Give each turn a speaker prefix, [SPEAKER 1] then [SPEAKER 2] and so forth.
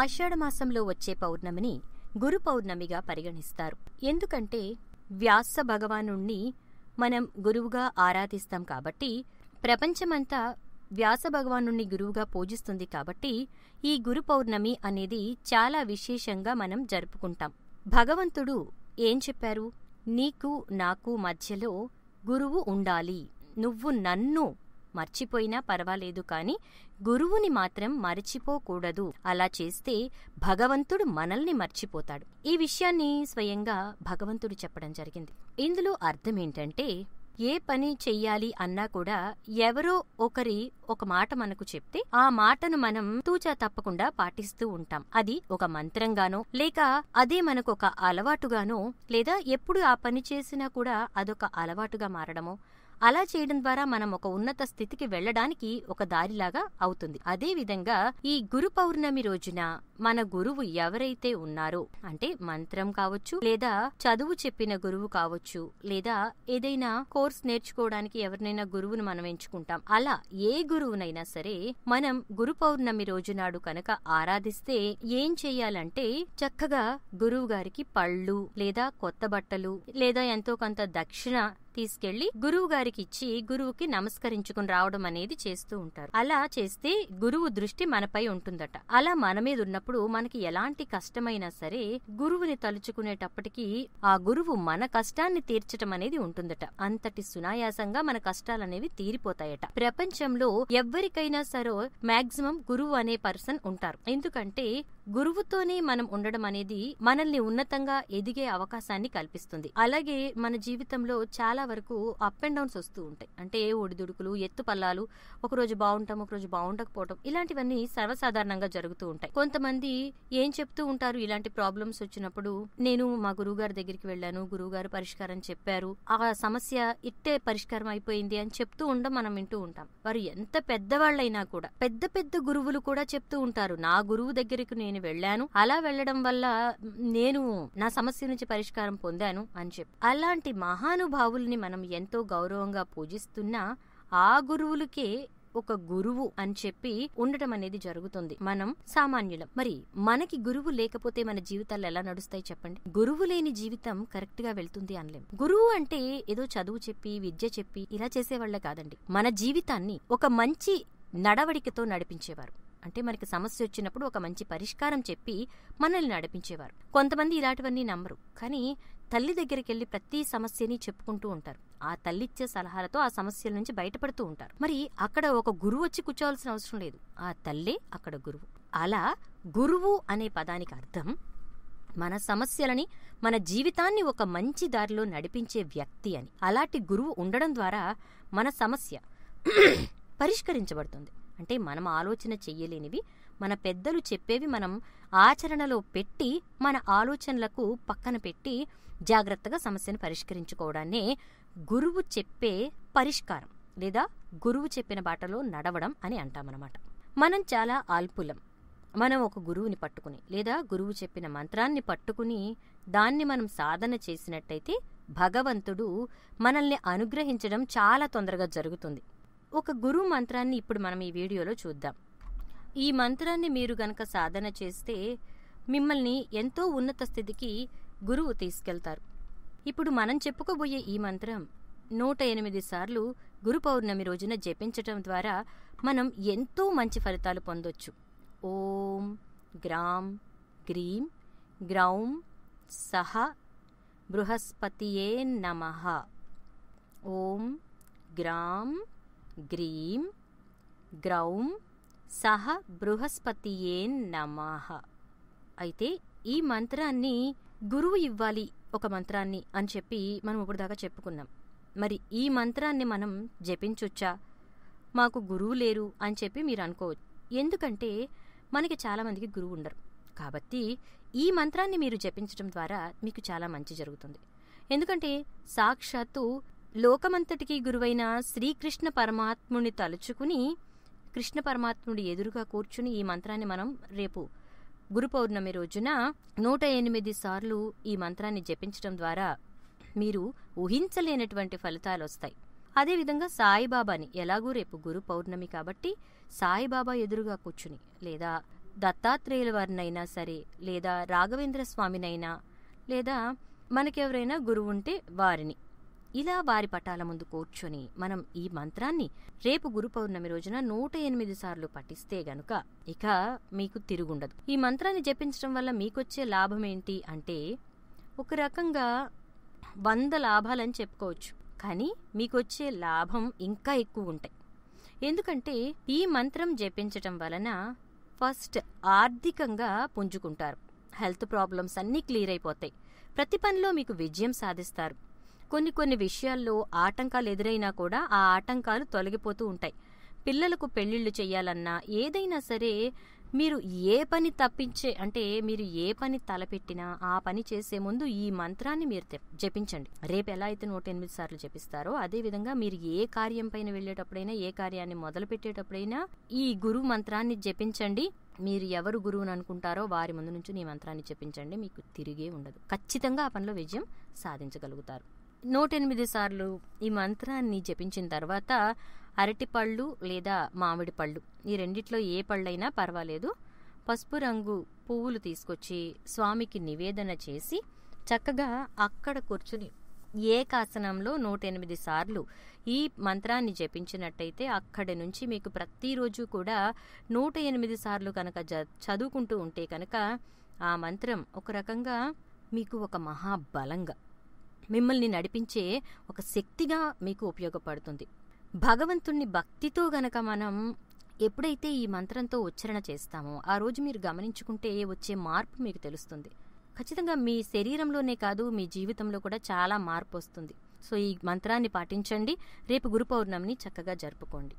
[SPEAKER 1] ఆషాఢమాసంలో వచ్చే పౌర్ణమిని గురు పౌర్ణమిగా పరిగణిస్తారు ఎందుకంటే వ్యాస భగవానుణ్ణి మనం గురువుగా ఆరాధిస్తాం కాబట్టి ప్రపంచమంతా వ్యాస భగవానుణ్ణి గురువుగా పూజిస్తుంది కాబట్టి ఈ గురు పౌర్ణమి అనేది చాలా విశేషంగా మనం జరుపుకుంటాం భగవంతుడు ఏం చెప్పారు నీకు నాకు మధ్యలో గురువు ఉండాలి నువ్వు నన్ను మర్చిపోయినా పర్వాలేదు కాని గురువుని మాత్రం మరచిపోకూడదు అలా చేస్తే భగవంతుడు మనల్ని మర్చిపోతాడు ఈ విషయాన్ని స్వయంగా భగవంతుడు చెప్పడం జరిగింది ఇందులో అర్థం ఏంటంటే ఏ పని చెయ్యాలి అన్నా కూడా ఎవరో ఒకరి ఒక మాట మనకు చెప్తే ఆ మాటను మనం తూచా తప్పకుండా పాటిస్తూ ఉంటాం అది ఒక మంత్రంగానో లేక అదే మనకు ఒక అలవాటుగానో లేదా ఎప్పుడు ఆ పని చేసినా కూడా అదొక అలవాటుగా మారడమో అలా చేయడం ద్వారా మనం ఒక ఉన్నత స్థితికి వెళ్లడానికి ఒక దారిలాగా అవుతుంది అదేవిధంగా ఈ గురు పౌర్ణమి రోజున మన గురువు ఎవరైతే ఉన్నారో అంటే మంత్రం కావచ్చు లేదా చదువు చెప్పిన గురువు కావచ్చు లేదా ఏదైనా కోర్స్ నేర్చుకోవడానికి ఎవరినైనా గురువును మనం ఎంచుకుంటాం అలా ఏ గురువునైనా సరే మనం గురు పౌర్ణమి రోజునాడు కనుక ఆరాధిస్తే ఏం చేయాలంటే చక్కగా గురువు గారికి పళ్ళు లేదా కొత్త బట్టలు లేదా ఎంతో కొంత దక్షిణ తీసుకెళ్లి గురువు గారికి ఇచ్చి గురువుకి నమస్కరించుకుని రావడం అనేది చేస్తూ ఉంటారు అలా చేస్తే గురువు దృష్టి మనపై ఉంటుందట అలా మన మీద ఉన్నప్పుడు మనకి ఎలాంటి కష్టమైనా సరే గురువుని తలుచుకునేటప్పటికీ ఆ గురువు మన కష్టాన్ని తీర్చటం అనేది ఉంటుందట అంతటి సునాయాసంగా మన కష్టాలనేవి తీరిపోతాయట ప్రపంచంలో ఎవ్వరికైనా సరే మాక్సిమం గురువు అనే పర్సన్ ఉంటారు ఎందుకంటే గురువుతోనే మనం ఉండడం అనేది మనల్ని ఉన్నతంగా ఎదిగే అవకాశాన్ని కల్పిస్తుంది అలాగే మన జీవితంలో చాలా వరకు అప్ అండ్ డౌన్స్ వస్తూ ఉంటాయి అంటే ఒడిదుడుకులు ఎత్తుపల్లాలు ఒకరోజు బాగుంటాం ఒకరోజు బాగుండకపోవటం ఇలాంటివన్నీ సర్వసాధారణంగా జరుగుతూ ఉంటాయి కొంతమంది ఏం చెప్తూ ఉంటారు ఇలాంటి ప్రాబ్లమ్స్ వచ్చినప్పుడు నేను మా గురువు గారి దగ్గరికి వెళ్ళాను గురువు గారు పరిష్కారం చెప్పారు ఆ సమస్య ఇట్టే పరిష్కారం అయిపోయింది అని చెప్తూ ఉండడం మనం వింటూ ఉంటాం వారు ఎంత పెద్దవాళ్ళైనా కూడా పెద్ద పెద్ద గురువులు కూడా చెప్తూ ఉంటారు నా గురువు దగ్గరకు నేను నేను వెళ్ళాను అలా వెళ్ళడం వల్ల నేను నా సమస్య నుంచి పరిష్కారం పొందాను అని చెప్పి అలాంటి మహానుభావుల్ని మనం ఎంతో గౌరవంగా పూజిస్తున్నా ఆ గురువులకే ఒక గురువు అని చెప్పి ఉండటం అనేది జరుగుతుంది మనం సామాన్యులం మరి మనకి గురువు లేకపోతే మన జీవితాలు ఎలా నడుస్తాయి చెప్పండి గురువు లేని జీవితం కరెక్ట్ గా వెళ్తుంది అనలేం గురువు అంటే ఏదో చదువు చెప్పి విద్య చెప్పి ఇలా చేసేవాళ్లే కాదండి మన జీవితాన్ని ఒక మంచి నడవడికతో నడిపించేవారు అంటే మనకి సమస్య వచ్చినప్పుడు ఒక మంచి పరిష్కారం చెప్పి మనల్ని నడిపించేవారు కొంతమంది ఇలాంటివన్నీ నమ్మరు కానీ తల్లి దగ్గరికి వెళ్ళి ప్రతి సమస్యని చెప్పుకుంటూ ఉంటారు ఆ తల్లిచ్చే సలహాలతో ఆ సమస్యల నుంచి బయటపడుతూ ఉంటారు మరి అక్కడ ఒక గురువు వచ్చి కూర్చోవాల్సిన అవసరం లేదు ఆ తల్లే అక్కడ గురువు అలా గురువు అనే పదానికి అర్థం మన సమస్యలని మన జీవితాన్ని ఒక మంచి దారిలో నడిపించే వ్యక్తి అని అలాంటి గురువు ఉండడం ద్వారా మన సమస్య పరిష్కరించబడుతుంది అంటే మనం ఆలోచన చెయ్యలేనివి మన పెద్దలు చెప్పేవి మనం ఆచరణలో పెట్టి మన ఆలోచనలకు పక్కన పెట్టి జాగ్రత్తగా సమస్యను పరిష్కరించుకోవడాన్నే గురువు చెప్పే పరిష్కారం లేదా గురువు చెప్పిన బాటలో నడవడం అని అంటామన్నమాట మనం చాలా ఆల్పులం మనం ఒక గురువుని పట్టుకుని లేదా గురువు చెప్పిన మంత్రాన్ని పట్టుకుని దాన్ని మనం సాధన చేసినట్టయితే భగవంతుడు మనల్ని అనుగ్రహించడం చాలా తొందరగా జరుగుతుంది ఒక గురు మంత్రాన్ని ఇప్పుడు మనం ఈ వీడియోలో చూద్దాం ఈ మంత్రాన్ని మీరు గనక సాధన చేస్తే మిమ్మల్ని ఎంతో ఉన్నత స్థితికి గురువు తీసుకెళ్తారు ఇప్పుడు మనం చెప్పుకోబోయే ఈ మంత్రం నూట ఎనిమిది సార్లు గురు పౌర్ణమి రోజున జపించటం ద్వారా మనం ఎంతో మంచి ఫలితాలు పొందొచ్చు ఓం గ్రామ్ గ్రీం గ్రౌం సహ బృహస్పతియే నమ ఓం గ్రామ్ గ్రీం గ్రౌం సహ బృహస్పతియేన్ నమః అయితే ఈ మంత్రాన్ని గురువు ఇవ్వాలి ఒక మంత్రాన్ని అని చెప్పి మనం ఇప్పుడు దాకా చెప్పుకున్నాం మరి ఈ మంత్రాన్ని మనం జపించొచ్చా మాకు గురువు లేరు అని చెప్పి మీరు అనుకోవచ్చు ఎందుకంటే మనకి చాలామందికి గురువు ఉండరు కాబట్టి ఈ మంత్రాన్ని మీరు జపించడం ద్వారా మీకు చాలా మంచి జరుగుతుంది ఎందుకంటే సాక్షాత్తు లోకమంతటికీ గురువైన శ్రీకృష్ణ పరమాత్ముని తలుచుకుని కృష్ణ పరమాత్ముడి ఎదురుగా కూర్చుని ఈ మంత్రాన్ని మనం రేపు గురు పౌర్ణమి రోజున నూట ఎనిమిది సార్లు ఈ మంత్రాన్ని జపించడం ద్వారా మీరు ఊహించలేనటువంటి ఫలితాలు వస్తాయి అదేవిధంగా సాయిబాబాని ఎలాగూ రేపు గురు పౌర్ణమి కాబట్టి సాయిబాబా ఎదురుగా కూర్చుని లేదా దత్తాత్రేయుల వారినైనా సరే లేదా రాఘవేంద్ర స్వామినైనా లేదా మనకెవరైనా గురువు ఉంటే వారిని ఇలా వారి పటాల ముందు కూర్చొని మనం ఈ మంత్రాన్ని రేపు గురు పౌర్ణమి రోజున నూట ఎనిమిది సార్లు పఠిస్తే గనుక ఇక మీకు తిరుగుండదు ఈ మంత్రాన్ని జపించడం వల్ల మీకొచ్చే లాభం ఏంటి అంటే ఒక రకంగా వంద లాభాలని చెప్పుకోవచ్చు కానీ మీకొచ్చే లాభం ఇంకా ఎక్కువ ఉంటాయి ఎందుకంటే ఈ మంత్రం జపించటం వలన ఫస్ట్ ఆర్థికంగా పుంజుకుంటారు హెల్త్ ప్రాబ్లమ్స్ అన్నీ క్లియర్ అయిపోతాయి ప్రతి పనిలో మీకు విజయం సాధిస్తారు కొన్ని కొన్ని విషయాల్లో ఆటంకాలు ఎదురైనా కూడా ఆ ఆటంకాలు తొలగిపోతూ ఉంటాయి పిల్లలకు పెళ్లిళ్ళు చేయాలన్నా ఏదైనా సరే మీరు ఏ పని తప్పించే అంటే మీరు ఏ పని తలపెట్టినా ఆ పని చేసే ముందు ఈ మంత్రాన్ని మీరు జపించండి రేపు ఎలా అయితే నూట ఎనిమిది సార్లు జపిస్తారో అదేవిధంగా మీరు ఏ కార్యం పైన వెళ్ళేటప్పుడైనా ఏ కార్యాన్ని మొదలు పెట్టేటప్పుడైనా ఈ గురు మంత్రాన్ని జపించండి మీరు ఎవరు గురువుని అనుకుంటారో వారి ముందు నుంచి ఈ మంత్రాన్ని జపించండి మీకు తిరిగే ఉండదు ఖచ్చితంగా ఆ పనిలో విజయం సాధించగలుగుతారు నూట ఎనిమిది సార్లు ఈ మంత్రాన్ని జపించిన తర్వాత అరటిపళ్ళు లేదా మామిడి పళ్ళు ఈ రెండిట్లో ఏ పళ్ళైనా పర్వాలేదు పసుపు రంగు పువ్వులు తీసుకొచ్చి స్వామికి నివేదన చేసి చక్కగా అక్కడ కూర్చుని ఏకాసనంలో నూట ఎనిమిది సార్లు ఈ మంత్రాన్ని జపించినట్టయితే అక్కడి నుంచి మీకు ప్రతిరోజు కూడా నూట ఎనిమిది సార్లు కనుక జ చదువుకుంటూ ఉంటే కనుక ఆ మంత్రం ఒక రకంగా మీకు ఒక మహాబలంగా మిమ్మల్ని నడిపించే ఒక శక్తిగా మీకు ఉపయోగపడుతుంది భగవంతుణ్ణి భక్తితో గనక మనం ఎప్పుడైతే ఈ మంత్రంతో ఉచ్చరణ చేస్తామో ఆ రోజు మీరు గమనించుకుంటే వచ్చే మార్పు మీకు తెలుస్తుంది ఖచ్చితంగా మీ శరీరంలోనే కాదు మీ జీవితంలో కూడా చాలా మార్పు వస్తుంది సో ఈ మంత్రాన్ని పాటించండి రేపు గురు పౌర్ణమిని చక్కగా జరుపుకోండి